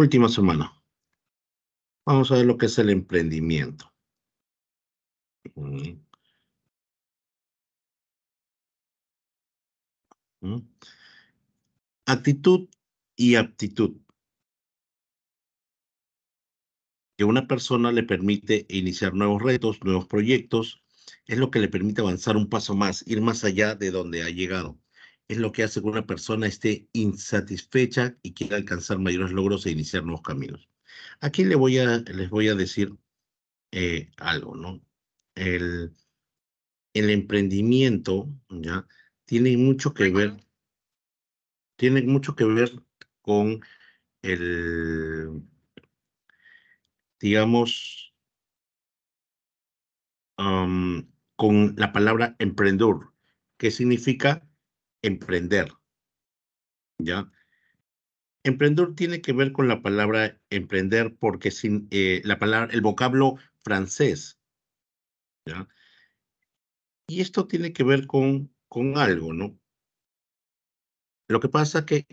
última semana. Vamos a ver lo que es el emprendimiento. Mm. Mm. Actitud y aptitud que una persona le permite iniciar nuevos retos, nuevos proyectos, es lo que le permite avanzar un paso más, ir más allá de donde ha llegado es lo que hace que una persona esté insatisfecha y quiera alcanzar mayores logros e iniciar nuevos caminos. Aquí les voy a, decir eh, algo, ¿no? El, emprendimiento, Tiene mucho que ver, tiene mucho que ver con el, digamos, con la palabra emprendedor, que significa emprender. ¿Ya? Emprendedor tiene que ver con la palabra emprender porque sin eh, la palabra, el vocablo francés. ¿ya? Y esto tiene que ver con, con algo, ¿no? Lo que pasa que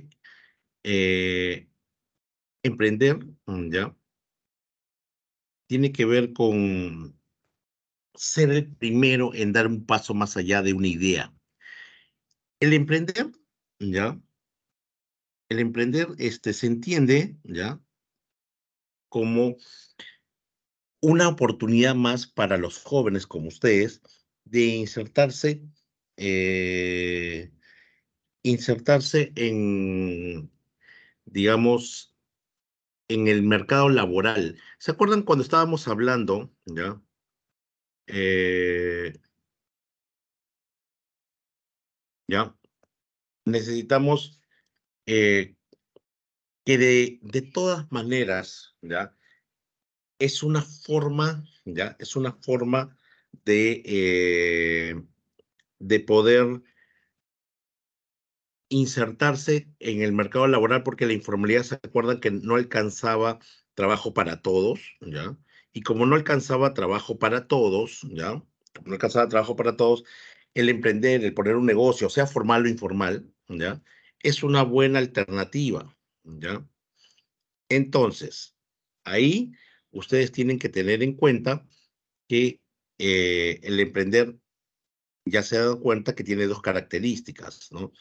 eh, emprender, ¿ya? Tiene que ver con ser el primero en dar un paso más allá de una idea. El emprender, ¿ya? El emprender este, se entiende, ¿ya? Como una oportunidad más para los jóvenes como ustedes de insertarse, eh, insertarse en, digamos, en el mercado laboral. ¿Se acuerdan cuando estábamos hablando, ya? Eh, ¿ya? Necesitamos eh, que de, de, todas maneras, ¿ya? Es una forma, ¿ya? Es una forma de, eh, de poder insertarse en el mercado laboral porque la informalidad se acuerdan que no alcanzaba trabajo para todos, ¿ya? Y como no alcanzaba trabajo para todos, ¿ya? no alcanzaba trabajo para todos, el emprender, el poner un negocio, sea formal o informal, ¿ya? Es una buena alternativa, ¿ya? Entonces, ahí ustedes tienen que tener en cuenta que eh, el emprender ya se ha dado cuenta que tiene dos características, ¿no?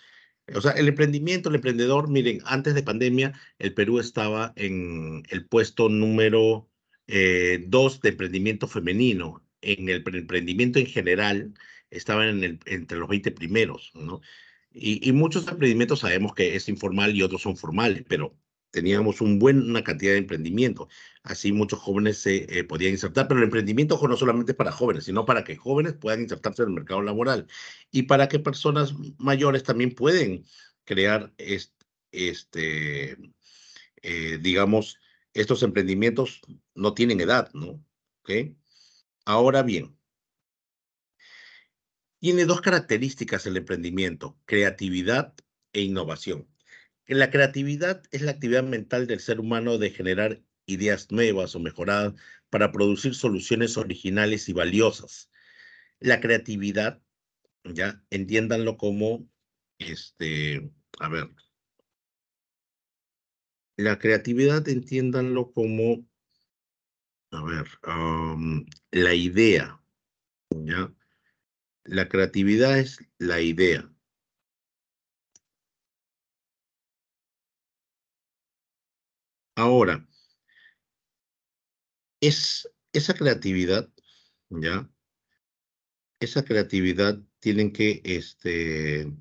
O sea, el emprendimiento, el emprendedor, miren, antes de pandemia, el Perú estaba en el puesto número eh, dos de emprendimiento femenino. En el emprendimiento en general, estaban entre los 20 primeros, ¿no? Y, muchos emprendimientos sabemos que es informal y otros son formales, pero teníamos un buen, una cantidad de emprendimientos. Así muchos jóvenes se eh, podían insertar, pero el emprendimiento no solamente para jóvenes, sino para que jóvenes puedan insertarse en el mercado laboral y para que personas mayores también pueden crear este, este digamos, estos emprendimientos no tienen edad, ¿no? Ahora bien, tiene dos características el emprendimiento, creatividad e innovación. La creatividad es la actividad mental del ser humano de generar ideas nuevas o mejoradas para producir soluciones originales y valiosas. La creatividad, ya, entiéndanlo como, este, a ver, la creatividad entiéndanlo como, a ver, la idea, ¿ya? La creatividad es la idea. Ahora, es, esa creatividad, ¿ya? Esa creatividad tienen que este,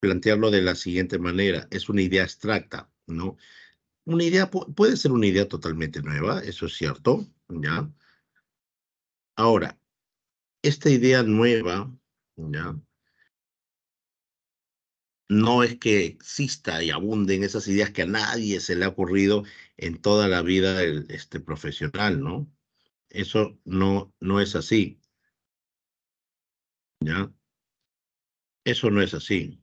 plantearlo de la siguiente manera. Es una idea abstracta, ¿no? Una idea puede ser una idea totalmente nueva, eso es cierto, ¿ya? Ahora, esta idea nueva, ¿ya? no es que exista y abunden esas ideas que a nadie se le ha ocurrido en toda la vida del, este profesional, ¿no? Eso no, no es así. ¿Ya? Eso no es así.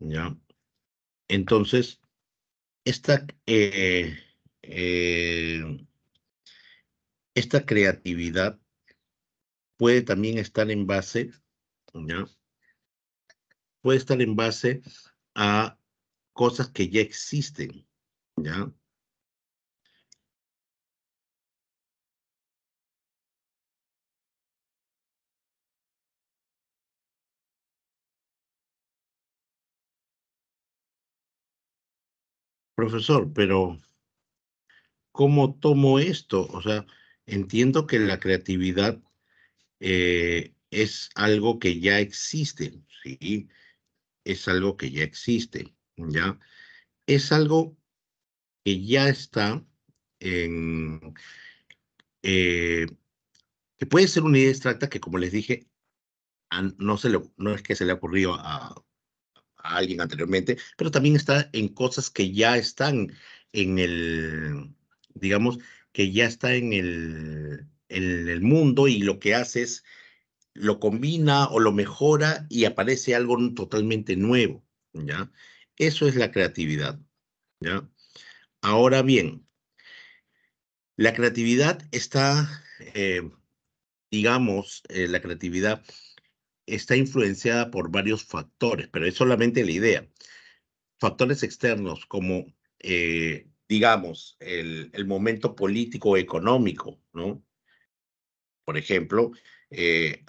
¿Ya? Entonces, esta, eh, eh, esta creatividad puede también estar en base, ¿ya? Puede estar en base a cosas que ya existen, ¿ya? Profesor, pero ¿cómo tomo esto? O sea, entiendo que la creatividad eh, es algo que ya existe, ¿sí? Es algo que ya existe, ¿ya? Es algo que ya está en... Eh, que puede ser una idea abstracta que, como les dije, no, se no es que se le ha ocurrido a alguien anteriormente, pero también está en cosas que ya están en el, digamos, que ya está en el, en el mundo y lo que hace es lo combina o lo mejora y aparece algo totalmente nuevo, ¿ya? Eso es la creatividad, ¿ya? Ahora bien, la creatividad está, eh, digamos, eh, la creatividad está influenciada por varios factores, pero es solamente la idea. Factores externos como, eh, digamos, el, momento político económico, ¿no? Por ejemplo, eh,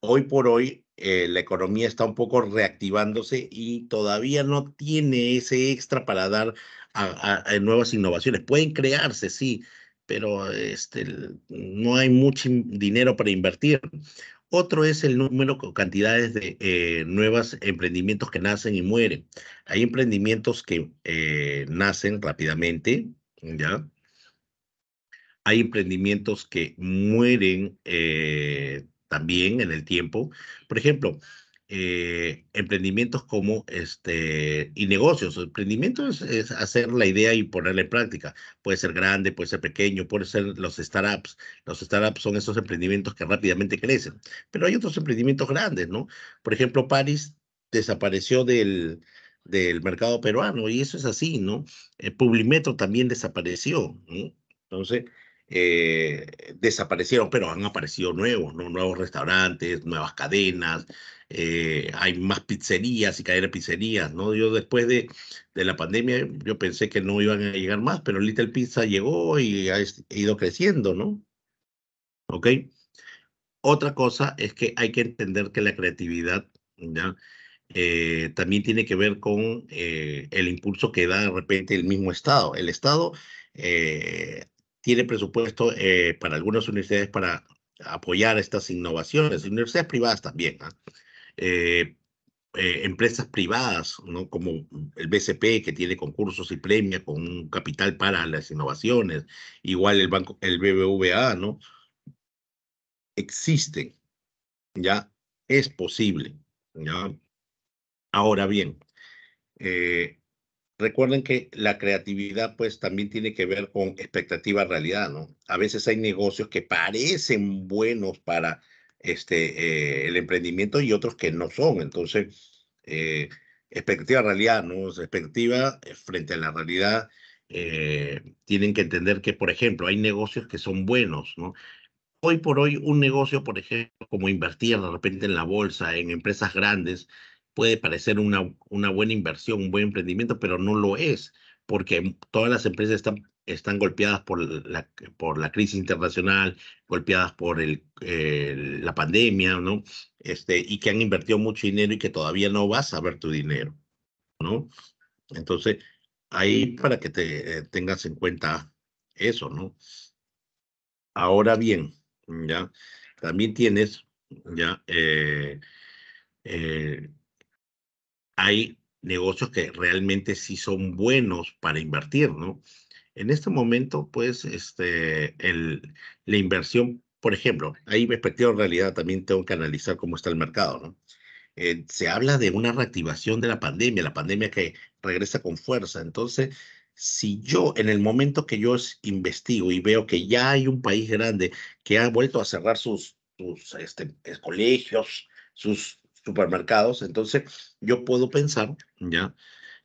hoy por hoy eh, la economía está un poco reactivándose y todavía no tiene ese extra para dar a, nuevas innovaciones. Pueden crearse, sí, pero este, no hay mucho dinero para invertir. Otro es el número o cantidades de eh, nuevos emprendimientos que nacen y mueren. Hay emprendimientos que nacen rápidamente, ¿ya? Hay emprendimientos que mueren eh, también en el tiempo. Por ejemplo, eh, emprendimientos como este y negocios. emprendimiento es, hacer la idea y ponerla en práctica. Puede ser grande, puede ser pequeño, puede ser los startups. Los startups son esos emprendimientos que rápidamente crecen. Pero hay otros emprendimientos grandes, ¿no? Por ejemplo, París desapareció del, del mercado peruano y eso es así, ¿no? El eh, Publimetro también desapareció, Entonces, eh, desaparecieron, pero han aparecido nuevos, nuevos restaurantes, nuevas cadenas, eh, hay más pizzerías y cadenas de pizzerías. ¿no? Yo después de, la pandemia, yo pensé que no iban a llegar más, pero Little Pizza llegó y ha ido creciendo, ¿no? ¿Ok? Otra cosa es que hay que entender que la creatividad eh, también tiene que ver con el impulso que da de repente el mismo Estado. El Estado tiene presupuesto eh, para algunas universidades para apoyar estas innovaciones, universidades privadas también, ¿ah? eh, eh, empresas privadas, ¿no? como el BCP, que tiene concursos y premia con un capital para las innovaciones, igual el banco, el BBVA, ¿no? Existen, ya es posible, ¿ya? Ahora bien, eh, Recuerden que la creatividad pues también tiene que ver con expectativa realidad, ¿no? A veces hay negocios que parecen buenos para este, eh, el emprendimiento y otros que no son. Entonces, eh, expectativa realidad, ¿no? Expectativa eh, frente a la realidad. tienen que entender que, por ejemplo, hay negocios que son buenos, ¿no? Hoy por hoy, un negocio, por ejemplo, como invertir de repente en la bolsa, en empresas grandes, puede parecer una, una buena inversión, un buen emprendimiento, pero no lo es, porque todas las empresas están, están golpeadas por la, por la crisis internacional, golpeadas por el, eh, la pandemia, ¿no? Este, y que han invertido mucho dinero y que todavía no vas a ver tu dinero, ¿no? Entonces, ahí para que te eh, tengas en cuenta eso, ¿no? Ahora bien, ya, también tienes, ya, eh, eh, hay negocios que realmente sí son buenos para invertir, ¿no? En este momento, pues, este, el, la inversión, por ejemplo, ahí perspectiva en realidad también tengo que analizar cómo está el mercado, ¿no? Eh, se habla de una reactivación de la pandemia, la pandemia que regresa con fuerza. Entonces, si yo en el momento que yo investigo y veo que ya hay un país grande que ha vuelto a cerrar sus, sus este, colegios, sus supermercados. Entonces, yo puedo pensar, ¿ya?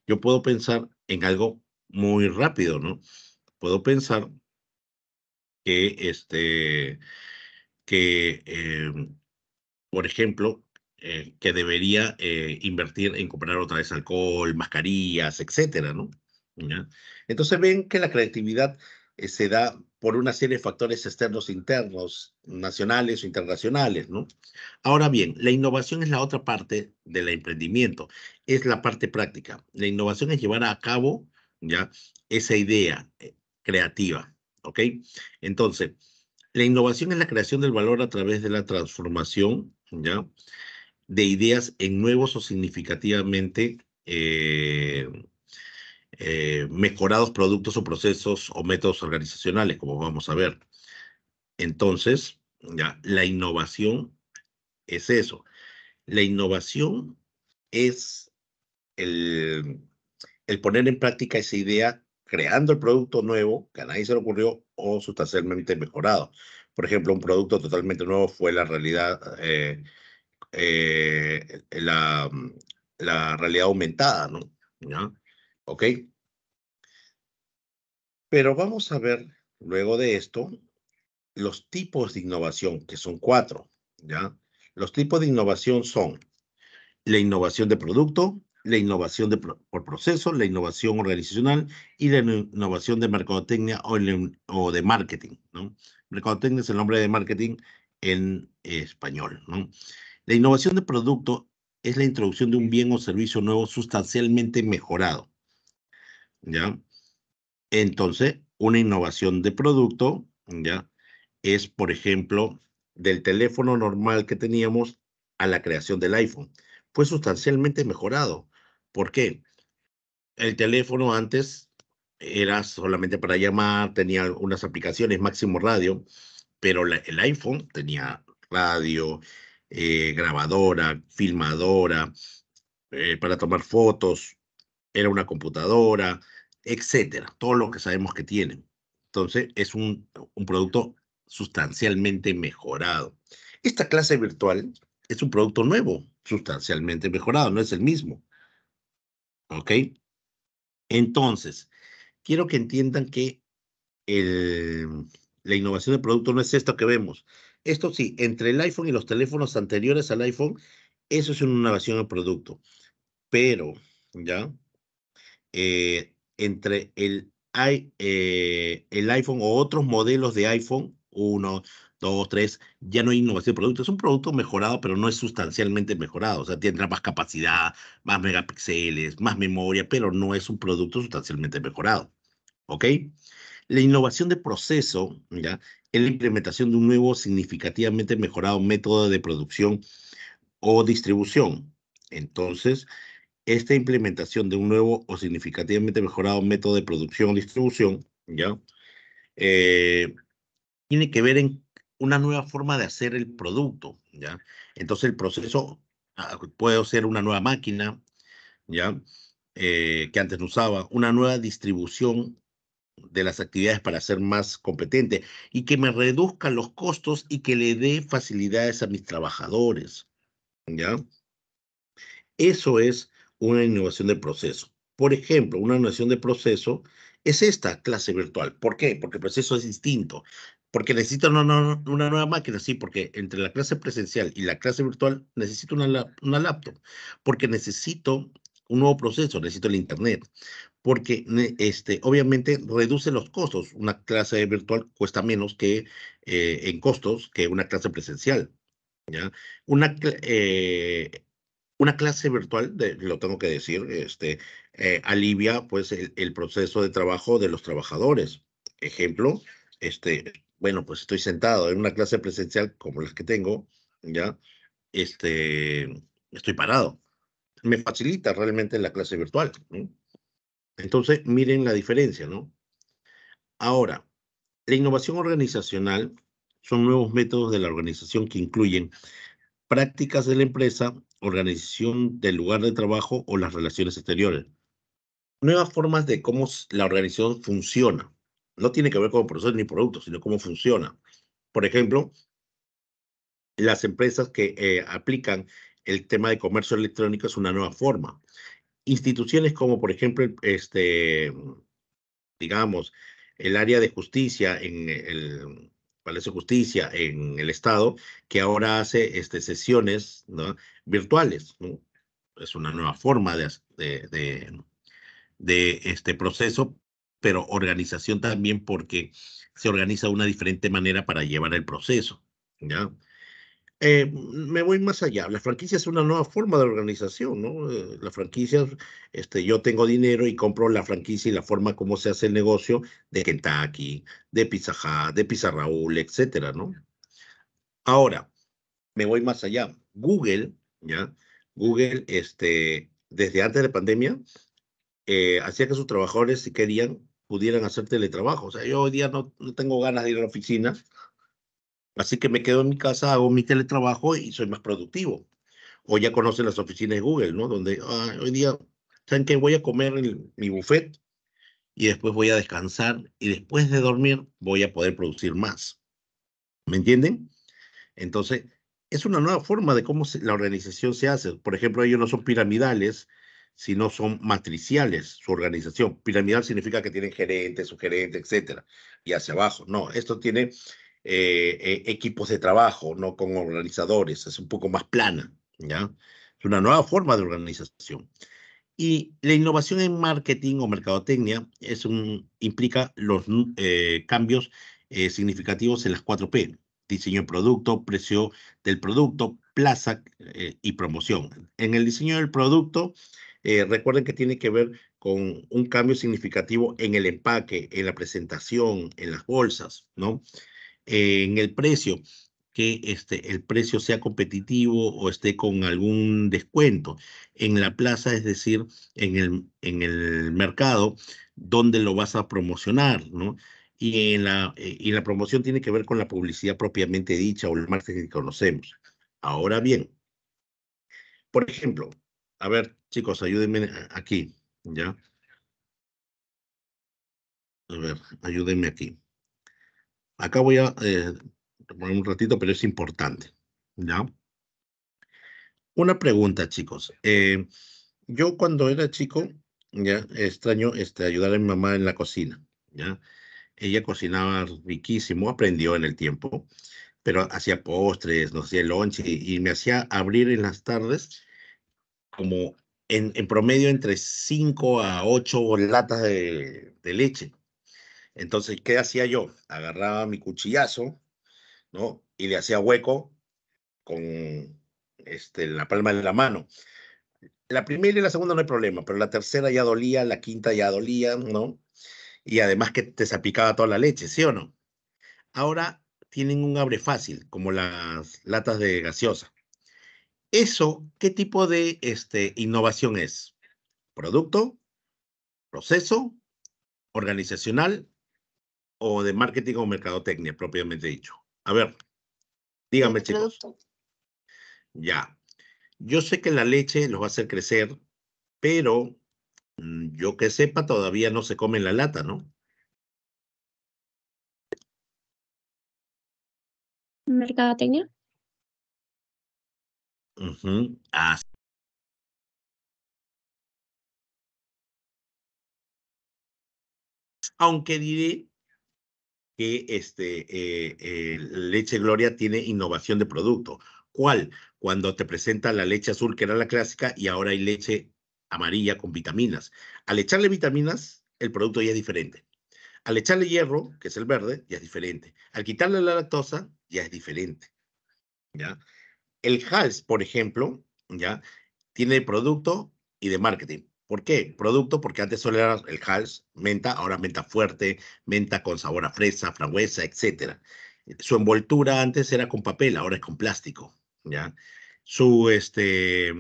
Yo puedo pensar en algo muy rápido, ¿no? Puedo pensar que, este, que, em, por ejemplo, eh, que debería eh, invertir en comprar otra vez alcohol, mascarillas, etcétera, ¿no? Entonces ven que la creatividad eh, se da por una serie de factores externos internos, nacionales o internacionales, ¿no? Ahora bien, la innovación es la otra parte del emprendimiento, es la parte práctica. La innovación es llevar a cabo ya esa idea eh, creativa, ¿ok? Entonces, la innovación es la creación del valor a través de la transformación, ¿ya? De ideas en nuevos o significativamente eh, eh, mejorados productos o procesos o métodos organizacionales, como vamos a ver. Entonces, ya, la innovación es eso. La innovación es el, poner en práctica esa idea creando el producto nuevo que a nadie se le ocurrió o sustancialmente mejorado. Por ejemplo, un producto totalmente nuevo fue la realidad, eh, eh, la, la, realidad aumentada, ¿no? ¿Ya? ¿Ok? Pero vamos a ver luego de esto los tipos de innovación, que son cuatro, ¿ya? Los tipos de innovación son la innovación de producto, la innovación por proceso, la innovación organizacional y la innovación de mercadotecnia o, de marketing, Mercadotecnia es el nombre de marketing en español, La innovación de producto es la introducción de un bien o servicio nuevo sustancialmente mejorado ¿ya? Entonces, una innovación de producto, ¿ya? Es, por ejemplo, del teléfono normal que teníamos a la creación del iPhone. Fue sustancialmente mejorado. ¿Por qué? El teléfono antes era solamente para llamar, tenía unas aplicaciones, máximo radio, pero el iPhone tenía radio, eh, grabadora, filmadora, eh, para tomar fotos, era una computadora, etcétera, todo lo que sabemos que tienen. Entonces, es un, producto sustancialmente mejorado. Esta clase virtual es un producto nuevo, sustancialmente mejorado, no es el mismo. ¿Ok? Entonces, quiero que entiendan que la innovación de producto no es esto que vemos. Esto sí, entre el iPhone y los teléfonos anteriores al iPhone, eso es una innovación de producto. Pero, ¿ya? Eh, entre el, eh, el iPhone o otros modelos de iPhone 1, 2, 3, ya no hay innovación de producto. Es un producto mejorado, pero no es sustancialmente mejorado. O sea, tendrá más capacidad, más megapíxeles, más memoria, pero no es un producto sustancialmente mejorado. ¿Ok? La innovación de proceso, ¿ya? Es la implementación de un nuevo, significativamente mejorado método de producción o distribución. Entonces, esta implementación de un nuevo o significativamente mejorado método de producción o distribución, ¿ya? Eh, tiene que ver en una nueva forma de hacer el producto, ¿ya? Entonces el proceso ah, puede ser una nueva máquina, ¿ya? Eh, que antes no usaba, una nueva distribución de las actividades para ser más competente y que me reduzca los costos y que le dé facilidades a mis trabajadores. ¿Ya? Eso es una innovación de proceso. Por ejemplo, una innovación de proceso es esta clase virtual. ¿Por qué? Porque el proceso es distinto. Porque necesito una, una, nueva máquina, sí, porque entre la clase presencial y la clase virtual necesito una, una laptop. Porque necesito un nuevo proceso, necesito el Internet. Porque este, obviamente reduce los costos. Una clase virtual cuesta menos que eh, en costos que una clase presencial. ¿ya? Una, eh, una clase virtual, lo tengo que decir, este, eh, alivia pues el, proceso de trabajo de los trabajadores. Ejemplo, este, bueno, pues estoy sentado en una clase presencial como las que tengo, ya, este, estoy parado. Me facilita realmente la clase virtual. Entonces, miren la diferencia, ¿no? Ahora, la innovación organizacional son nuevos métodos de la organización que incluyen prácticas de la empresa organización del lugar de trabajo o las relaciones exteriores. Nuevas formas de cómo la organización funciona. No tiene que ver con procesos ni productos, sino cómo funciona. Por ejemplo, las empresas que eh, aplican el tema de comercio electrónico es una nueva forma. Instituciones como, por ejemplo, este, digamos, el área de justicia en el Palacio de Justicia en el Estado, que ahora hace este, sesiones ¿no? virtuales. ¿no? Es una nueva forma de, de, este proceso, pero organización también porque se organiza de una diferente manera para llevar el proceso. ¿ya? Eh, me voy más allá. La franquicia es una nueva forma de organización, ¿no? Eh, la franquicia, este, yo tengo dinero y compro la franquicia y la forma como se hace el negocio de Kentucky, de Pizza de Pizza Raúl, etcétera, ¿no? Ahora, me voy más allá. Google Google, este, desde antes de la pandemia, eh, hacía que sus trabajadores, si querían, pudieran hacer teletrabajo. O sea, yo hoy día no, tengo ganas de ir a la así que me quedo en mi casa, hago mi teletrabajo y soy más productivo. O ya conocen las oficinas de Google, ¿no? Donde hoy día, ¿saben qué? Voy a comer en mi buffet y después voy a descansar y después de dormir voy a poder producir más. ¿Me entienden? Entonces, es una nueva forma de cómo la organización se hace. Por ejemplo, ellos no son piramidales, sino son matriciales su organización. Piramidal significa que tienen gerente, subgerente, etcétera, y hacia abajo. No, esto tiene eh, eh, equipos de trabajo, no con organizadores, es un poco más plana, ¿ya? Es una nueva forma de organización. Y la innovación en marketing o mercadotecnia es un, implica los eh, cambios significativos en las 4P, diseño de producto, precio del producto, plaza eh, y promoción. En el diseño del producto, eh, recuerden que tiene que ver con un cambio significativo en el empaque, en la presentación, en las bolsas, ¿no? en el precio, que este, el precio sea competitivo o esté con algún descuento. En la plaza, es decir, en el, en el mercado, donde lo vas a promocionar, ¿no? y, la, eh, y la promoción tiene que ver con la publicidad propiamente dicha o el marketing que conocemos. Ahora bien, por ejemplo, a ver, chicos, ayúdenme aquí, ¿ya? A ver, ayúdenme aquí. Acá voy a eh, tomar un ratito, pero es importante, ¿ya? Una pregunta, chicos. Eh, yo cuando era chico, ya, extraño este, ayudar a mi mamá en la cocina, ¿ya? ella cocinaba riquísimo, aprendió en el tiempo, pero hacía postres, no hacía lonche y, me hacía abrir en las tardes como en, promedio entre cinco a ocho latas de, leche. Entonces, ¿qué hacía yo? Agarraba mi cuchillazo, ¿no? Y le hacía hueco con este, la palma de la mano. La primera y la segunda no hay problema, pero la tercera ya dolía, la quinta ya dolía, ¿no? y además que te salpicaba toda la leche, ¿sí o no? Ahora tienen un abre fácil, como las latas de gaseosa. ¿Eso qué tipo de este, innovación es? ¿Producto? ¿Proceso? ¿Organizacional? ¿O de marketing o mercadotecnia, propiamente dicho? A ver, díganme, chicos. Ya. Yo sé que la leche los va a hacer crecer, pero Mm, yo que sepa, todavía no se come la lata, ¿no? Mercadotecnia. Uh Aunque diré que este, eh, eh, Leche Gloria tiene innovación de producto. ¿Cuál? Cuando te presenta la leche azul, que era la clásica, y ahora hay leche amarilla con vitaminas. Al echarle vitaminas, el producto ya es diferente. Al echarle hierro, que es el verde, ya es diferente. Al quitarle la lactosa, ya es diferente. ¿ya? El HALS, por ejemplo, ¿ya? tiene producto y de marketing. ¿Por qué? Producto, porque antes solo era el HALS, menta, ahora menta fuerte, menta con sabor a fresa, fragüesa, etc. Su envoltura antes era con papel, ahora es con plástico. ¿ya? Su, este,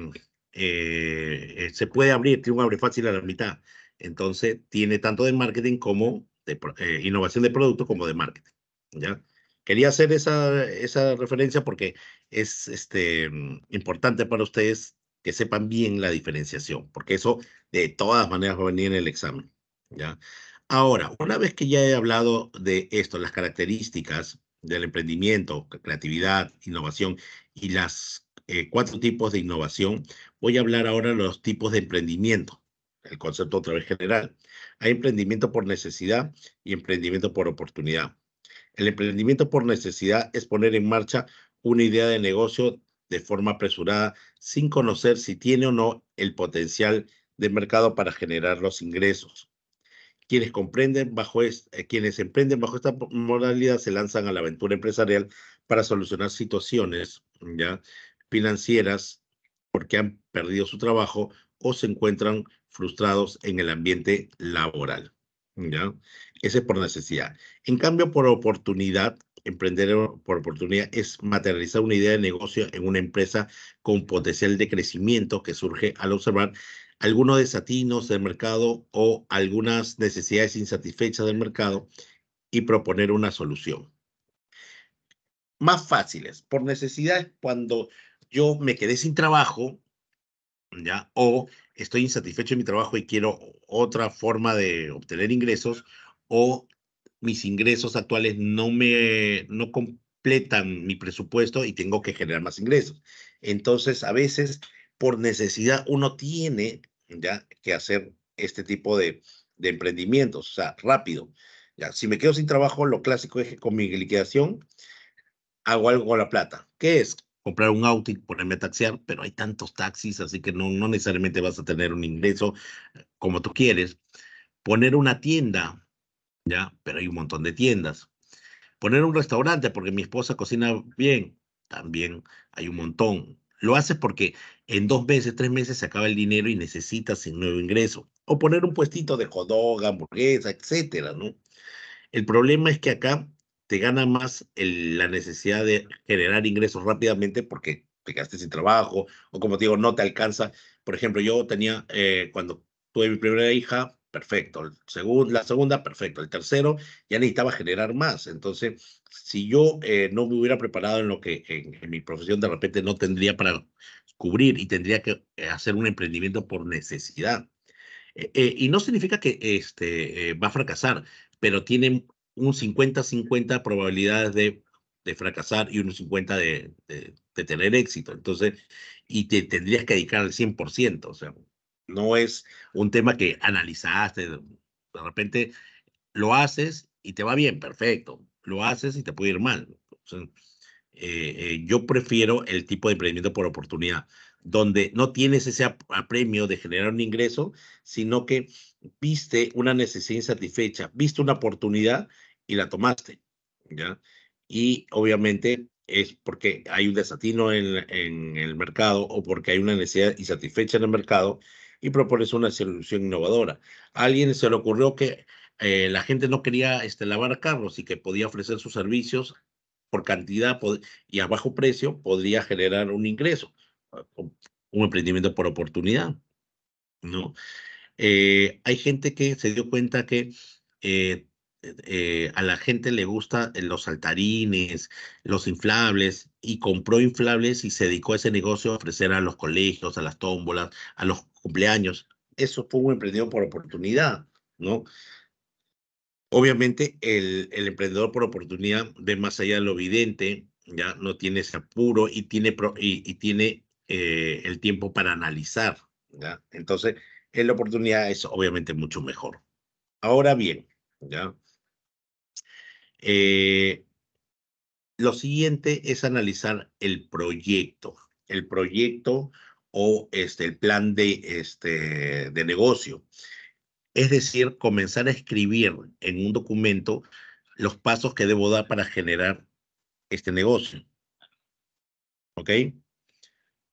eh, se puede abrir, tiene un abre fácil a la mitad. Entonces, tiene tanto de marketing como de eh, innovación de producto como de marketing. ¿ya? Quería hacer esa, esa referencia porque es este, importante para ustedes que sepan bien la diferenciación, porque eso de todas maneras va a venir en el examen. ¿ya? Ahora, una vez que ya he hablado de esto, las características del emprendimiento, creatividad, innovación y las eh, cuatro tipos de innovación, voy a hablar ahora de los tipos de emprendimiento, el concepto otra vez general. Hay emprendimiento por necesidad y emprendimiento por oportunidad. El emprendimiento por necesidad es poner en marcha una idea de negocio de forma apresurada sin conocer si tiene o no el potencial de mercado para generar los ingresos. Quienes, comprenden bajo eh, quienes emprenden bajo esta modalidad se lanzan a la aventura empresarial para solucionar situaciones ¿ya? financieras porque han perdido su trabajo o se encuentran frustrados en el ambiente laboral. Ese es por necesidad. En cambio, por oportunidad, emprender por oportunidad es materializar una idea de negocio en una empresa con potencial de crecimiento que surge al observar algunos desatinos del mercado o algunas necesidades insatisfechas del mercado y proponer una solución. Más fáciles, por necesidad es cuando yo me quedé sin trabajo, ¿ya? O estoy insatisfecho en mi trabajo y quiero otra forma de obtener ingresos, o mis ingresos actuales no me, completan mi presupuesto y tengo que generar más ingresos. Entonces, a veces, por necesidad, uno tiene, ¿ya? Que hacer este tipo de, emprendimientos, o sea, rápido. ¿ya? Si me quedo sin trabajo, lo clásico es que con mi liquidación hago algo con la plata. ¿Qué es? comprar un auto y ponerme a taxiar, pero hay tantos taxis, así que no, necesariamente vas a tener un ingreso eh, como tú quieres. Poner una tienda, ya, pero hay un montón de tiendas. Poner un restaurante, porque mi esposa cocina bien, también hay un montón. Lo haces porque en dos meses, tres meses se acaba el dinero y necesitas un nuevo ingreso. O poner un puestito de jodoga, hamburguesa, etcétera, ¿no? El problema es que acá te gana más la necesidad de generar ingresos rápidamente porque te quedaste sin trabajo o como digo, no te alcanza. Por ejemplo, yo tenía, eh, cuando tuve mi primera hija, perfecto. la segunda, perfecto. El tercero, ya necesitaba generar más. Entonces, si yo eh, no me hubiera preparado en lo que en, mi profesión de repente no tendría para cubrir y tendría que eh, hacer un emprendimiento por necesidad. y no significa que este, va a fracasar, pero tiene un 50-50 probabilidades de, de, fracasar y un 50 de, de, tener éxito. Entonces, y te tendrías que dedicar al 100%, o sea, no es un tema que analizaste, de repente lo haces y te va bien, perfecto, lo haces y te puede ir mal. Eh, eh, yo prefiero el tipo de emprendimiento por oportunidad donde no tienes ese apremio de generar un ingreso, sino que viste una necesidad insatisfecha, viste una oportunidad y la tomaste, ¿ya? Y obviamente es porque hay un desatino en, el mercado o porque hay una necesidad insatisfecha en el mercado y propones una solución innovadora. A alguien se le ocurrió que eh, la gente no quería este, lavar carros y que podía ofrecer sus servicios por cantidad y a bajo precio podría generar un ingreso un emprendimiento por oportunidad, ¿no? Eh, hay gente que se dio cuenta que eh, eh, a la gente le gustan los saltarines, los inflables, y compró inflables y se dedicó a ese negocio a ofrecer a los colegios, a las tómbolas, a los cumpleaños. Eso fue un emprendimiento por oportunidad, ¿no? Obviamente el, el emprendedor por oportunidad ve más allá de lo evidente, ya no tiene ese apuro y tiene, y tiene eh, el tiempo para analizar. Entonces, la oportunidad es obviamente mucho mejor. Ahora bien, ¿ya? Eh, lo siguiente es analizar el proyecto, el proyecto o este, el plan de, este, de negocio. Es decir, comenzar a escribir en un documento los pasos que debo dar para generar este negocio. ¿Ok?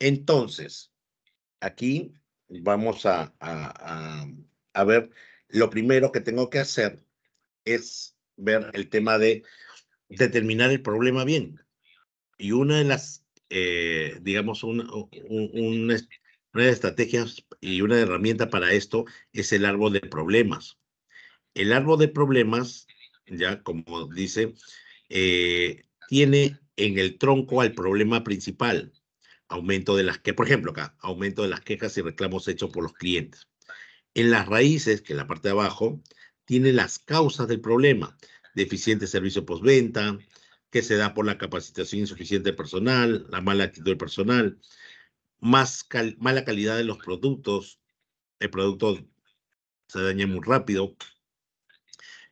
Entonces, aquí vamos a, ver, lo primero que tengo que hacer es ver el tema de determinar el problema bien. Y una de las, eh, digamos, una de estrategias y una herramienta para esto es el árbol de problemas. El árbol de problemas, ya como dice, eh, tiene en el tronco al problema principal aumento de las que, por ejemplo, acá, aumento de las quejas y reclamos hechos por los clientes. En las raíces, que es la parte de abajo, tiene las causas del problema. Deficiente servicio postventa, que se da por la capacitación insuficiente del personal, la mala actitud del personal, más mala calidad de los productos, el producto se daña muy rápido,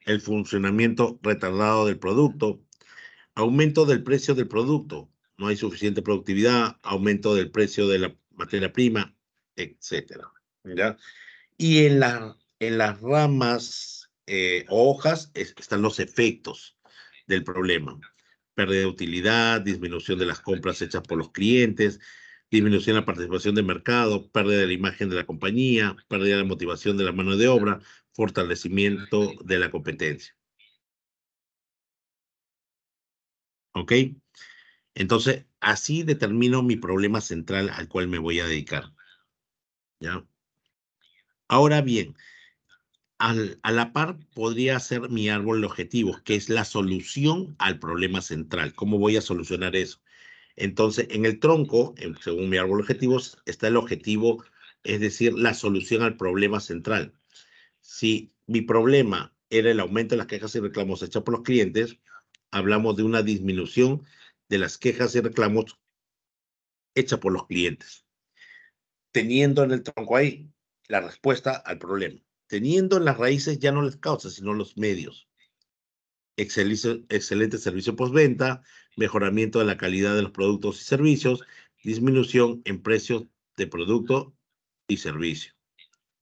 el funcionamiento retardado del producto, aumento del precio del producto, no hay suficiente productividad, aumento del precio de la materia prima, etcétera. Y en, en las ramas eh, o hojas están los efectos del problema. Pérdida de utilidad, disminución de las compras hechas por los clientes, disminución de la participación de mercado, pérdida de la imagen de la compañía, pérdida de la motivación de la mano de obra, fortalecimiento de la competencia. ¿Ok? Entonces, así determino mi problema central al cual me voy a dedicar. ¿Ya? Ahora bien, a la par podría ser mi árbol de objetivos, que es la solución al problema central. ¿Cómo voy a solucionar eso? Entonces, en el tronco, según mi árbol de objetivos, está el objetivo, es decir, la solución al problema central. Si mi problema era el aumento de las quejas y reclamos hechas por los clientes, hablamos de una disminución de las quejas y reclamos hechas por los clientes, teniendo en el tronco ahí la respuesta al problema, teniendo en las raíces ya no las causas, sino los medios. Excelente, excelente servicio postventa, mejoramiento de la calidad de los productos y servicios, disminución en precios de producto y servicio.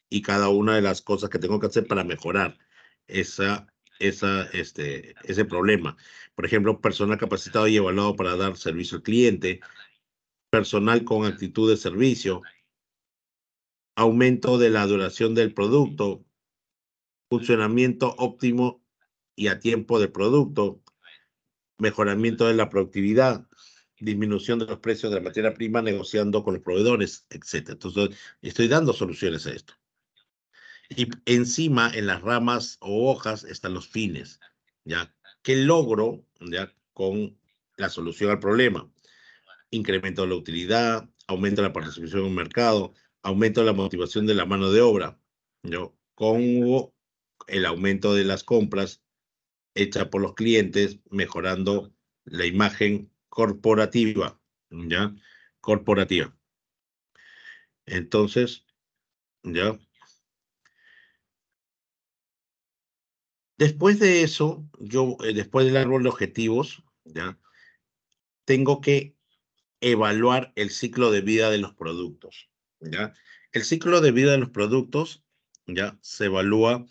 Y cada una de las cosas que tengo que hacer para mejorar esa esa, este, ese problema. Por ejemplo, personal capacitado y evaluado para dar servicio al cliente, personal con actitud de servicio, aumento de la duración del producto, funcionamiento óptimo y a tiempo del producto, mejoramiento de la productividad, disminución de los precios de la materia prima negociando con los proveedores, etc. Entonces, estoy dando soluciones a esto. Y encima, en las ramas o hojas, están los fines, ¿ya? ¿Qué logro, ya? Con la solución al problema. Incremento la utilidad, aumento de la participación en el mercado, aumento de la motivación de la mano de obra, ¿no? Con el aumento de las compras hechas por los clientes, mejorando la imagen corporativa, ¿ya? Corporativa. Entonces, ¿ya? Después de eso, yo, eh, después del árbol de objetivos, ¿ya? tengo que evaluar el ciclo de vida de los productos. ¿ya? El ciclo de vida de los productos ¿ya? se evalúa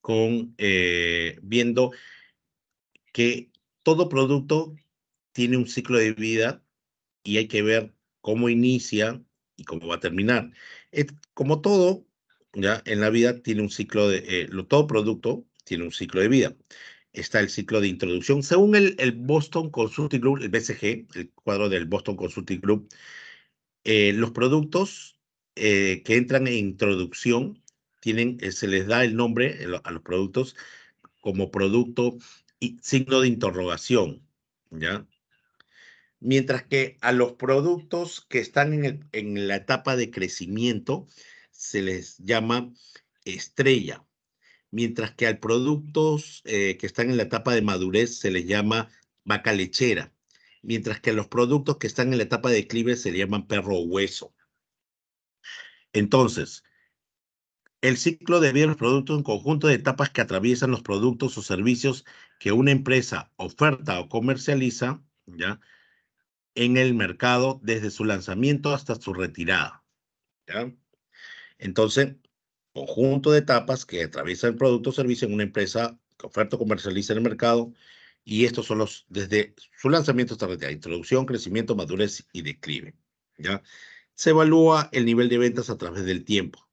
con eh, viendo que todo producto tiene un ciclo de vida y hay que ver cómo inicia y cómo va a terminar. Es, como todo, ya en la vida tiene un ciclo de eh, todo producto tiene un ciclo de vida. Está el ciclo de introducción. Según el, Boston Consulting Group, el BCG, el cuadro del Boston Consulting Group, eh, los productos eh, que entran en introducción tienen, eh, se les da el nombre a los productos como producto y signo de interrogación, ¿ya? Mientras que a los productos que están en, en la etapa de crecimiento se les llama estrella mientras que al productos eh, que están en la etapa de madurez se les llama vaca lechera, mientras que a los productos que están en la etapa de declive se les llaman perro hueso. Entonces, el ciclo de vida de los productos es un conjunto de etapas que atraviesan los productos o servicios que una empresa oferta o comercializa ¿ya? en el mercado desde su lanzamiento hasta su retirada. ¿ya? Entonces, conjunto de etapas que atraviesa el producto servicio en una empresa que oferta comercializa en el mercado. Y estos son los, desde su lanzamiento hasta la introducción, crecimiento, madurez y declive. ¿ya? Se evalúa el nivel de ventas a través del tiempo.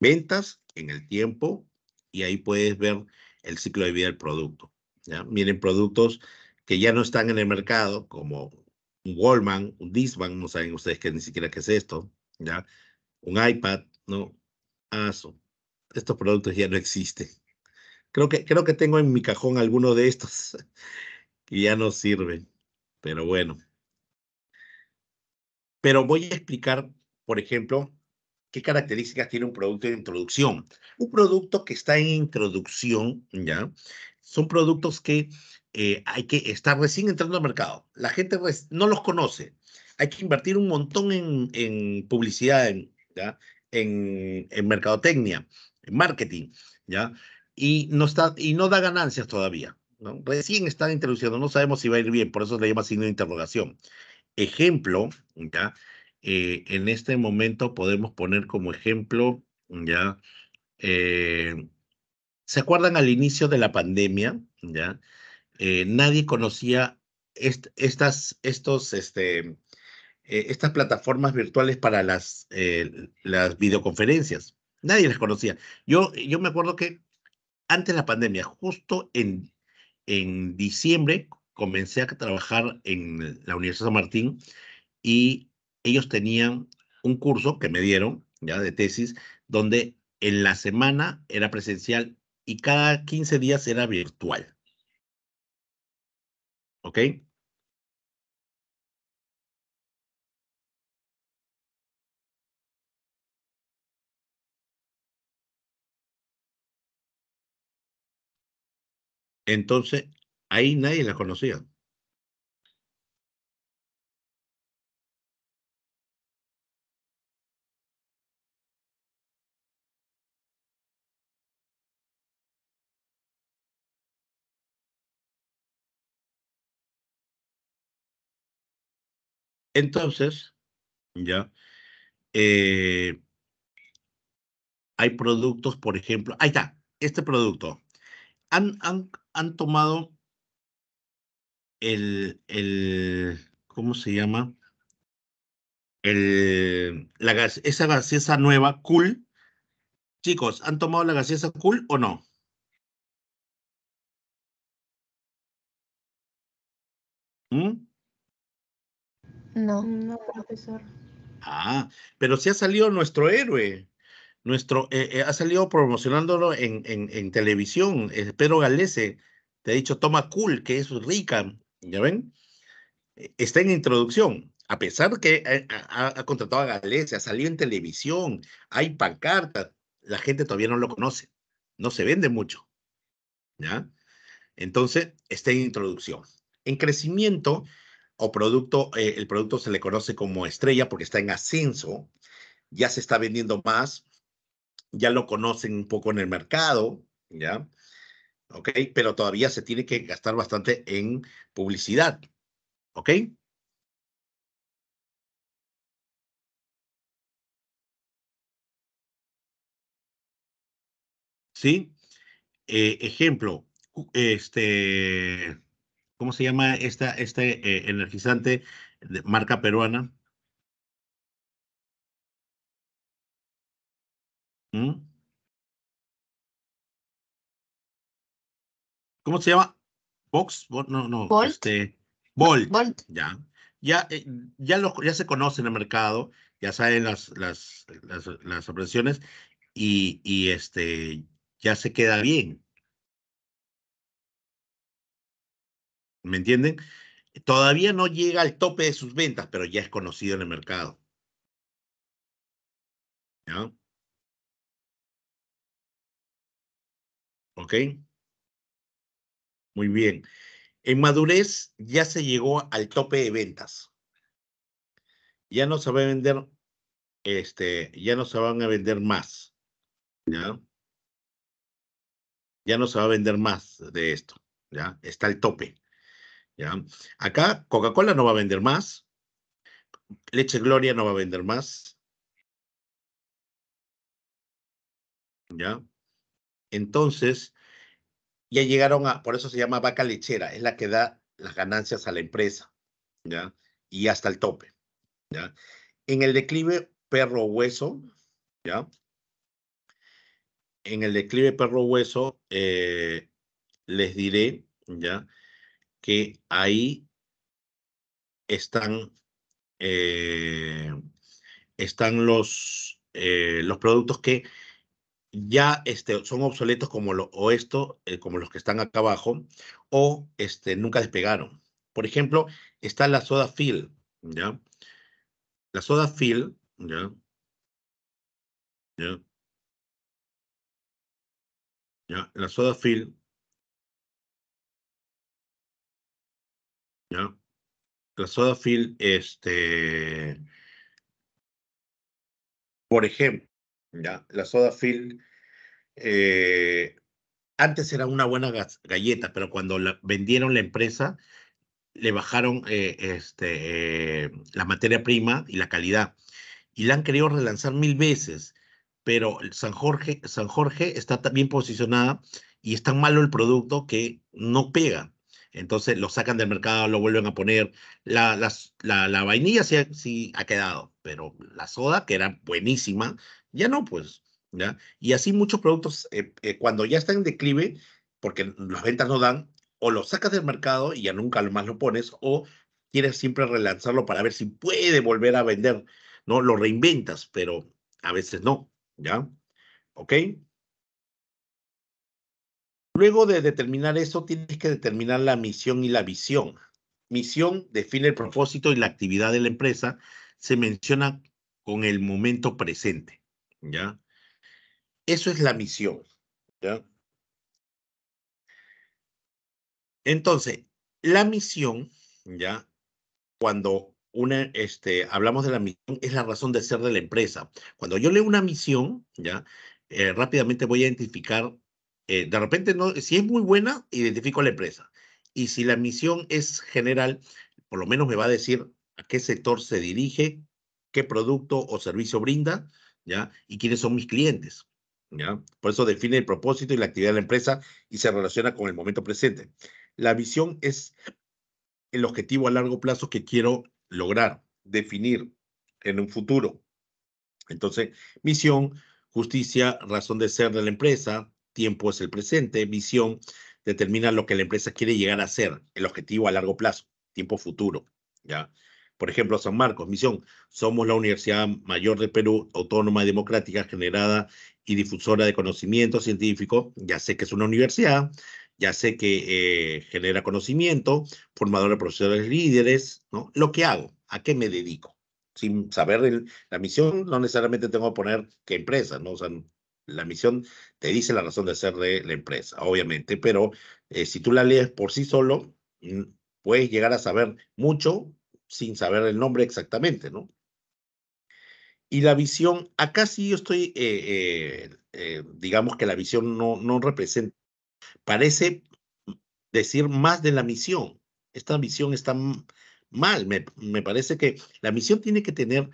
Ventas en el tiempo y ahí puedes ver el ciclo de vida del producto. ¿ya? Miren productos que ya no están en el mercado, como un Wallman, un Disman, no saben ustedes que ni siquiera qué es esto, ¿ya? un iPad, ¿no? Ah, estos productos ya no existen. Creo que, creo que tengo en mi cajón alguno de estos y ya no sirven, pero bueno. Pero voy a explicar, por ejemplo, qué características tiene un producto de introducción. Un producto que está en introducción, ¿ya? Son productos que eh, hay que estar recién entrando al mercado. La gente no los conoce. Hay que invertir un montón en, en publicidad, ¿ya? en, mercadotecnia, en marketing, ¿ya? Y no, está, y no da ganancias todavía. ¿no? Recién están introduciendo, no sabemos si va a ir bien, por eso le llama signo de interrogación. Ejemplo, ¿ya? Eh, en este momento podemos poner como ejemplo, ¿ya? Eh, ¿Se acuerdan al inicio de la pandemia? ¿Ya? Eh, nadie conocía estas, estos, este, eh, estas plataformas virtuales para las, eh, las videoconferencias. Nadie las conocía. Yo, yo me acuerdo que antes de la pandemia, justo en, en diciembre, comencé a trabajar en la Universidad San Martín y ellos tenían un curso que me dieron, ya de tesis, donde en la semana era presencial y cada 15 días era virtual. ¿Ok? Entonces, ahí nadie la conocía. Entonces, ya, eh, hay productos, por ejemplo, ahí está, este producto. han, han tomado el, el ¿cómo se llama? El, la, esa esa nueva, cool. Chicos, ¿han tomado la gaseosa cool o no? ¿Mm? No, no, profesor. Ah, pero si ha salido nuestro héroe. Nuestro, eh, eh, ha salido promocionándolo en, en, televisión. Eh, Pedro Galese te ha dicho toma cool, que es rica, ¿ya ven? E, está en introducción, a pesar que ha, contratado a Galese, ha salido en televisión, hay pancartas, la gente todavía no lo conoce, no se vende mucho, ¿ya? Entonces, está en introducción. En crecimiento o producto, el producto se le conoce como estrella porque está en ascenso, ya se está vendiendo más, ya lo conocen un poco en el mercado, ¿ya? ¿Ok? Pero todavía se tiene que gastar bastante en publicidad, ¿ok? ¿Sí? Eh, ejemplo, este, ¿cómo se llama esta, este eh, energizante de marca peruana? ¿Cómo se llama? Box, no, no, este, Volt, ya, ya, eh, ya, ya se conoce en el mercado, ya saben las, las, las, operaciones y, y, este, ya se queda bien. ¿Me entienden? Todavía no llega al tope de sus ventas, pero ya es conocido en el mercado. ¿Ya? ¿Ok? Muy bien. En madurez ya se llegó al tope de ventas. Ya no se va a vender, este, ya no se van a vender más. ¿Ya? Ya no se va a vender más de esto. ¿Ya? Está el tope. ¿Ya? Acá Coca-Cola no va a vender más. Leche Gloria no va a vender más. ¿Ya? Entonces, ya llegaron a, por eso se llama vaca lechera, es la que da las ganancias a la empresa, ¿ya? Y hasta el tope, ¿ya? En el declive perro hueso, ¿ya? En el declive perro hueso, eh, les diré, ¿ya? Que ahí están, eh, están los, eh, los productos que ya este, son obsoletos como lo, o esto, eh, como los que están acá abajo, o este, nunca despegaron. Por ejemplo, está la soda fill, ¿ya? La soda fill, ¿ya? La soda fill, ¿ya? La soda fill, este, por ejemplo, la soda Phil eh, antes era una buena galleta, pero cuando la, vendieron la empresa, le bajaron eh, este, eh, la materia prima y la calidad. Y la han querido relanzar mil veces, pero San Jorge, San Jorge está bien posicionada y es tan malo el producto que no pega. Entonces lo sacan del mercado, lo vuelven a poner. La, la, vainilla sí, sí, ha quedado, pero la soda, que era buenísima, ya no, pues. ¿ya? Y así muchos productos, eh, eh, cuando ya están en declive, porque las ventas no dan, o lo sacas del mercado y ya nunca más lo pones, o quieres siempre relanzarlo para ver si puede volver a vender, ¿no? Lo reinventas, pero a veces no, ¿ya? ¿Ok? Luego de determinar eso, tienes que determinar la misión y la visión. Misión define el propósito y la actividad de la empresa. Se menciona con el momento presente. ¿ya? Eso es la misión, ¿ya? Entonces, la misión, ¿ya? Cuando una, este, hablamos de la misión, es la razón de ser de la empresa. Cuando yo leo una misión, ¿ya? Eh, rápidamente voy a identificar, eh, de repente, no, si es muy buena, identifico a la empresa. Y si la misión es general, por lo menos me va a decir a qué sector se dirige, qué producto o servicio brinda, ¿ya? Y quiénes son mis clientes, ¿ya? Por eso define el propósito y la actividad de la empresa y se relaciona con el momento presente. La visión es el objetivo a largo plazo que quiero lograr, definir en un futuro. Entonces, misión, justicia, razón de ser de la empresa, tiempo es el presente, visión determina lo que la empresa quiere llegar a ser, el objetivo a largo plazo, tiempo futuro, ¿ya? Por ejemplo, San Marcos, misión, somos la Universidad Mayor de Perú, autónoma y democrática, generada y difusora de conocimiento científico. Ya sé que es una universidad, ya sé que eh, genera conocimiento, formadora de profesores líderes, ¿no? Lo que hago, a qué me dedico. Sin saber la misión, no necesariamente tengo que poner qué empresa, ¿no? O sea, la misión te dice la razón de ser de la empresa, obviamente, pero eh, si tú la lees por sí solo, mm, puedes llegar a saber mucho sin saber el nombre exactamente, ¿no? Y la visión, acá sí yo estoy, eh, eh, eh, digamos que la visión no, no representa, parece decir más de la misión. Esta visión está mal, me, me parece que la misión tiene que tener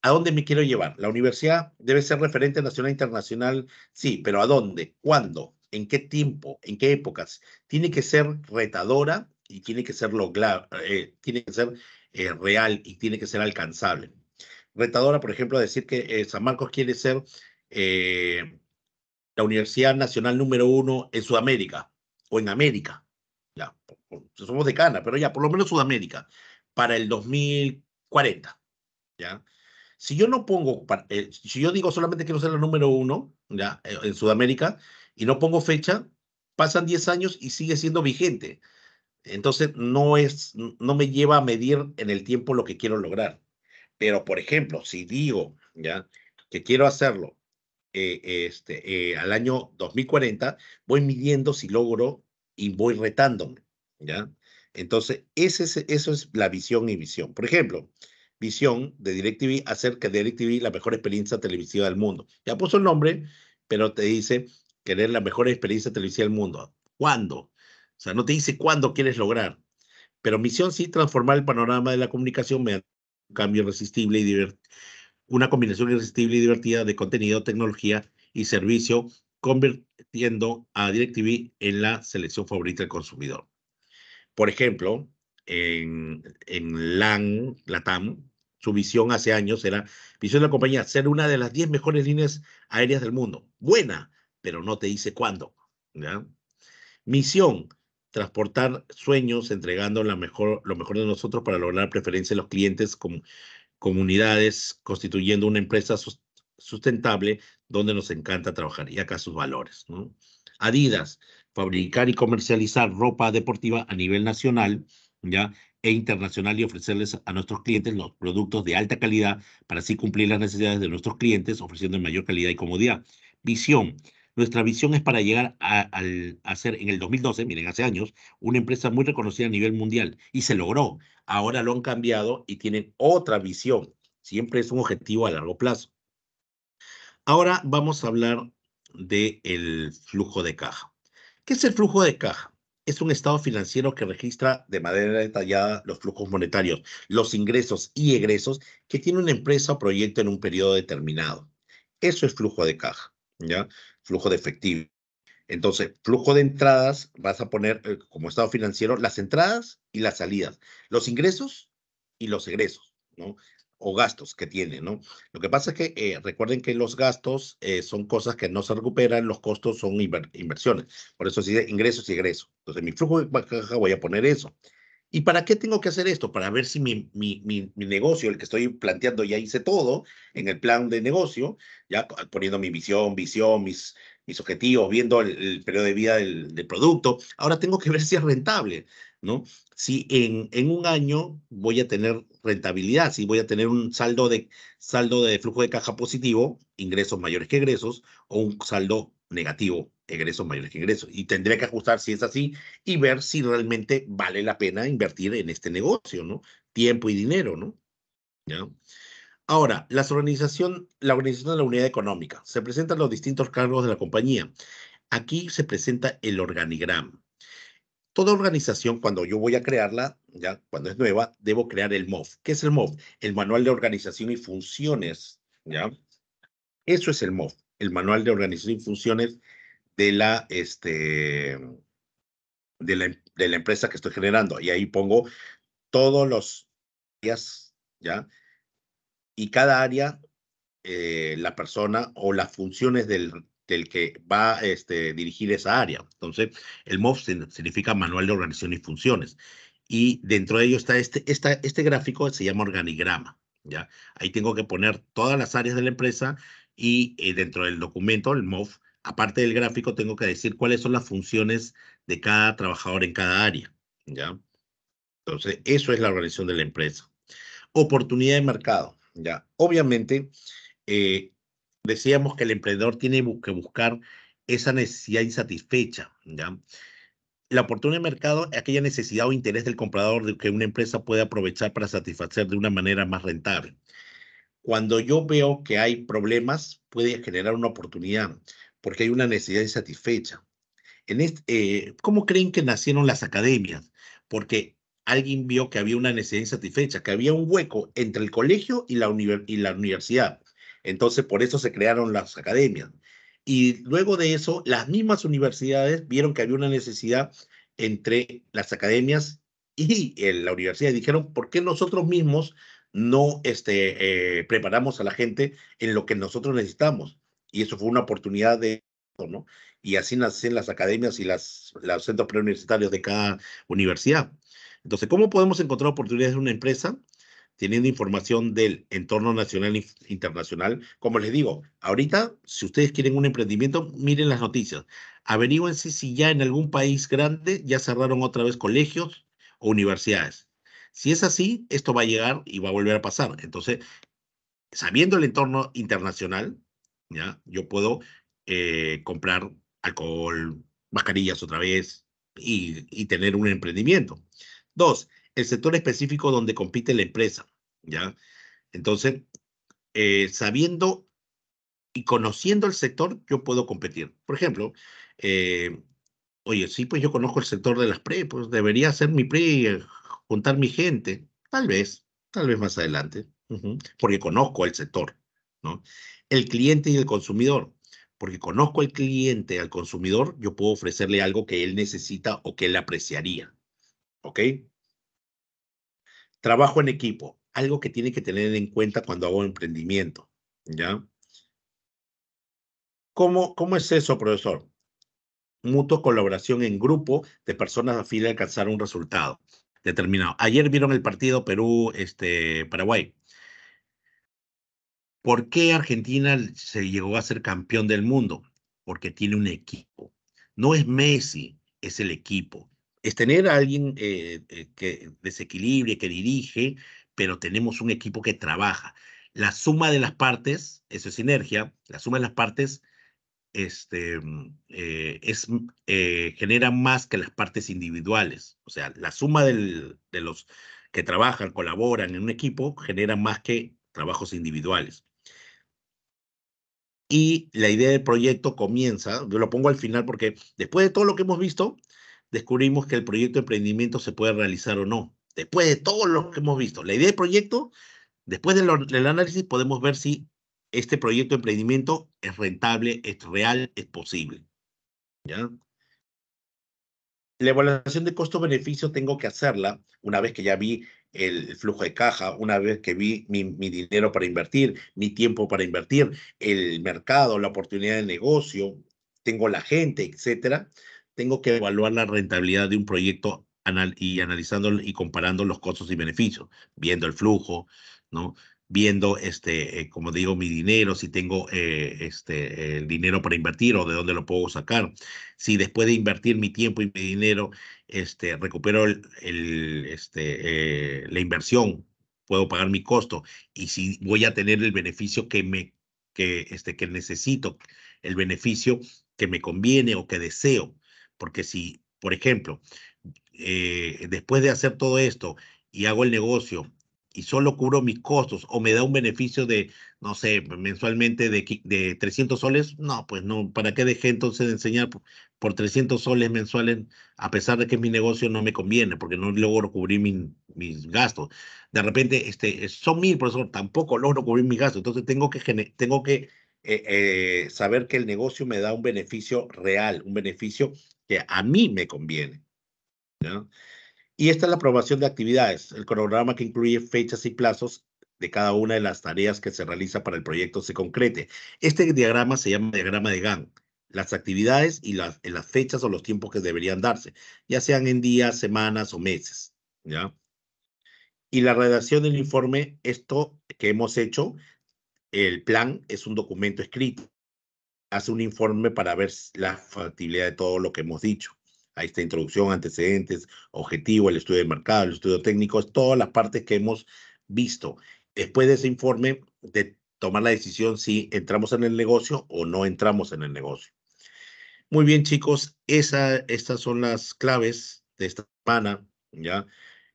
¿A dónde me quiero llevar? La universidad debe ser referente nacional e internacional, sí, pero ¿a dónde? ¿Cuándo? ¿En qué tiempo? ¿En qué épocas? Tiene que ser retadora y tiene que ser, lo eh, tiene que ser eh, real y tiene que ser alcanzable. Retadora, por ejemplo, a decir que eh, San Marcos quiere ser la Universidad Nacional número uno en Sudamérica o en América. Ya, somos de Cana, pero ya, por lo menos Sudamérica, para el 2040. ¿ya? Si yo no pongo, si yo digo solamente quiero ser la número uno ¿ya? en Sudamérica y no pongo fecha, pasan 10 años y sigue siendo vigente. Entonces, no es, no me lleva a medir en el tiempo lo que quiero lograr. Pero, por ejemplo, si digo, ¿ya? Que quiero hacerlo eh, este, eh, al año 2040, voy midiendo si logro y voy retándome, ¿ya? Entonces, ese eso es la visión y visión. Por ejemplo, visión de DirecTV, hacer que DirecTV la mejor experiencia televisiva del mundo. Ya puso el nombre, pero te dice querer la mejor experiencia televisiva del mundo. ¿Cuándo? O sea, no te dice cuándo quieres lograr, pero misión sí transformar el panorama de la comunicación mediante un cambio irresistible y divertido una combinación irresistible y divertida de contenido, tecnología y servicio, convirtiendo a DirecTV en la selección favorita del consumidor. Por ejemplo, en, en LAN, LATAM, su visión hace años era, visión de la compañía, ser una de las 10 mejores líneas aéreas del mundo. Buena, pero no te dice cuándo. Misión, transportar sueños, entregando mejor, lo mejor de nosotros para lograr preferencia de los clientes, como comunidades, constituyendo una empresa sustentable donde nos encanta trabajar. Y acá sus valores. Adidas, fabricar y comercializar ropa deportiva a nivel nacional ¿ya? e internacional y ofrecerles a nuestros clientes los productos de alta calidad para así cumplir las necesidades de nuestros clientes, ofreciendo mayor calidad y comodidad. Visión, nuestra visión es para llegar a, a, ser en el 2012, miren, hace años, una empresa muy reconocida a nivel mundial y se logró. Ahora lo han cambiado y tienen otra visión. Siempre es un objetivo a largo plazo. Ahora vamos a hablar del flujo de caja. ¿Qué es el flujo de caja? Es un estado financiero que registra de manera detallada los flujos monetarios, los ingresos y egresos que tiene una empresa o proyecto en un periodo determinado. Eso es flujo de caja. ¿ya? flujo de efectivo. Entonces, flujo de entradas, vas a poner eh, como estado financiero las entradas y las salidas, los ingresos y los egresos, ¿no? O gastos que tiene, ¿no? Lo que pasa es que eh, recuerden que los gastos eh, son cosas que no se recuperan, los costos son inversiones. Por eso sí de ingresos y egresos. Entonces, mi flujo de caja voy a poner eso. ¿Y para qué tengo que hacer esto? Para ver si mi, negocio, el que estoy planteando, ya hice todo en el plan de negocio, ya poniendo mi visión, visión, mis, mis objetivos, viendo el, periodo de vida del, del, producto. Ahora tengo que ver si es rentable, ¿no? Si en, en un año voy a tener rentabilidad, si voy a tener un saldo de, saldo de flujo de caja positivo, ingresos mayores que egresos, o un saldo negativo egresos mayores que ingresos. Y tendré que ajustar si es así y ver si realmente vale la pena invertir en este negocio, ¿no? Tiempo y dinero, ¿no? ¿Ya? Ahora, las organización, la organización de la unidad económica. Se presentan los distintos cargos de la compañía. Aquí se presenta el organigrama. Toda organización, cuando yo voy a crearla, ya cuando es nueva, debo crear el MOF. ¿Qué es el MOF? El Manual de Organización y Funciones, ¿ya? Eso es el MOF, el Manual de Organización y Funciones de la, este, de la, empresa que estoy generando. Y ahí pongo todos los áreas ¿ya? Y cada área, eh, la persona o las funciones del, del que va a este, dirigir esa área. Entonces, el MOF significa Manual de Organización y Funciones. Y dentro de ello está este, gráfico este gráfico, se llama organigrama. ¿ya? Ahí tengo que poner todas las áreas de la empresa y eh, dentro del documento, el MOF, aparte del gráfico, tengo que decir cuáles son las funciones de cada trabajador en cada área. ¿ya? Entonces, eso es la organización de la empresa. Oportunidad de mercado. ¿ya? Obviamente, eh, decíamos que el emprendedor tiene que buscar esa necesidad insatisfecha. ¿ya? La oportunidad de mercado es aquella necesidad o interés del comprador de que una empresa puede aprovechar para satisfacer de una manera más rentable. Cuando yo veo que hay problemas, puede generar una oportunidad porque hay una necesidad insatisfecha. En eh, ¿Cómo creen que nacieron las academias? Porque alguien vio que había una necesidad insatisfecha, que había un hueco entre el colegio y la, universidad. Entonces, por eso se crearon las academias. Y luego de eso, las mismas universidades vieron que había una necesidad entre las academias y eh, la universidad. Y dijeron, ¿por qué nosotros mismos no este, eh, preparamos a la gente en lo que nosotros necesitamos? y eso fue una oportunidad de, ¿no? Y así nacen las academias y las, los centros preuniversitarios de cada universidad. Entonces, ¿cómo podemos encontrar oportunidades en una empresa? Teniendo información del entorno nacional e internacional. Como les digo, ahorita, si ustedes quieren un emprendimiento, miren las noticias. sí si ya en algún país grande ya cerraron otra vez colegios o universidades. Si es así, esto va a llegar y va a volver a pasar. Entonces, sabiendo el entorno internacional, yo puedo eh, comprar alcohol, mascarillas otra vez y, tener un emprendimiento. Dos, el sector específico donde compite la empresa, ¿ya? Entonces, eh, sabiendo y conociendo el sector, yo puedo competir. Por ejemplo, eh, oye, sí, pues yo conozco el sector de las pre, pues debería ser mi pre, juntar mi gente, tal vez, tal vez más adelante, porque conozco el sector, ¿no? el cliente y el consumidor. Porque conozco al cliente, al consumidor, yo puedo ofrecerle algo que él necesita o que él apreciaría. ¿Ok? Trabajo en equipo, algo que tiene que tener en cuenta cuando hago emprendimiento. ¿Ya? ¿Cómo, cómo es eso, profesor? Mutua colaboración en grupo de personas a alcanzar un resultado determinado. Ayer vieron el partido Perú-Paraguay. Este, ¿Por qué Argentina se llegó a ser campeón del mundo? Porque tiene un equipo. No es Messi, es el equipo. Es tener a alguien eh, eh, que desequilibre, que dirige, pero tenemos un equipo que trabaja. La suma de las partes, eso es sinergia, la suma de las partes este, eh, es, genera más que las partes individuales. O sea, la suma de los que trabajan, colaboran en un equipo, genera más que trabajos individuales y la idea del proyecto comienza, yo lo pongo al final porque después de todo lo que hemos visto, descubrimos que el proyecto de emprendimiento se puede realizar o no. Después de todo lo que hemos visto, la idea del proyecto, después del análisis podemos ver si este proyecto de emprendimiento es rentable, es real, es posible. ¿Ya? La evaluación de costo-beneficio tengo que hacerla una vez que ya vi el flujo de caja, una vez que vi mi, dinero para invertir, mi tiempo para invertir, el mercado, la oportunidad de negocio, tengo la gente, etcétera, tengo que evaluar la rentabilidad de un proyecto anal y analizando y comparando los costos y beneficios, viendo el flujo, ¿no? viendo, este, eh, como digo, mi dinero, si tengo eh, este, el dinero para invertir o de dónde lo puedo sacar. Si después de invertir mi tiempo y mi dinero, este, recupero el, este, eh, la inversión, puedo pagar mi costo y si voy a tener el beneficio que me que este que necesito, el beneficio que me conviene o que deseo, porque si, por ejemplo, después de hacer todo esto y hago el negocio y solo cubro mis costos o me da un beneficio de, no sé, mensualmente de, de 300 soles, no, pues no, ¿para qué dejé entonces de enseñar por, 300 soles mensuales? A pesar de que mi negocio no me conviene porque no logro cubrir mis gastos. De repente, este, son mil, profesor, tampoco logro cubrir mis gastos, entonces tengo que, tengo que eh, eh, saber que el negocio me da un beneficio real, un beneficio que a mí me conviene. ¿no? Y esta es la aprobación de actividades, el cronograma que incluye fechas y plazos de cada una de las tareas que se realiza para el proyecto se concrete. Este diagrama se llama diagrama de GAN, las actividades y las, eh, las fechas o los tiempos que deberían darse, ya sean en días, semanas o meses. ¿ya? Y la redacción del informe, esto que hemos hecho, el plan es un documento escrito, hace un informe para ver la factibilidad de todo lo que hemos dicho. Ahí está introducción, antecedentes, objetivo, el estudio de mercado, el estudio técnico, es todas las partes que hemos visto. Después de ese informe, de tomar la decisión si entramos en el negocio o no entramos en el negocio. Muy bien, chicos, esa, estas son las claves de esta semana, ¿ya?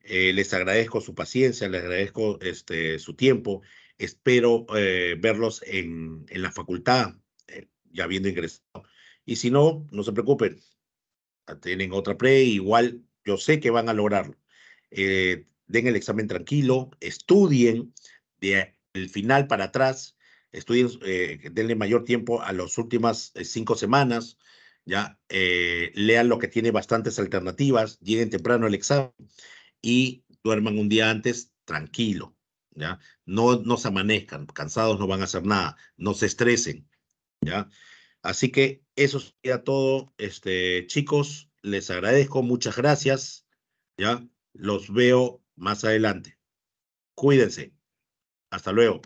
Eh, les agradezco su paciencia, les agradezco este, su tiempo. Espero eh, verlos en, en la facultad, eh, ya habiendo ingresado. Y si no, no se preocupen, tienen otra pre, igual yo sé que van a lograrlo. Eh, den el examen tranquilo, estudien del el final para atrás, estudien, eh, denle mayor tiempo a las últimas eh, cinco semanas, ya lean lo que tiene bastantes alternativas, lleguen temprano al examen y duerman un día antes tranquilo, ya no, no se amanezcan, cansados no van a hacer nada, no se estresen, ya. Así que eso sería todo, este, chicos. Les agradezco, muchas gracias. Ya los veo más adelante. Cuídense. Hasta luego.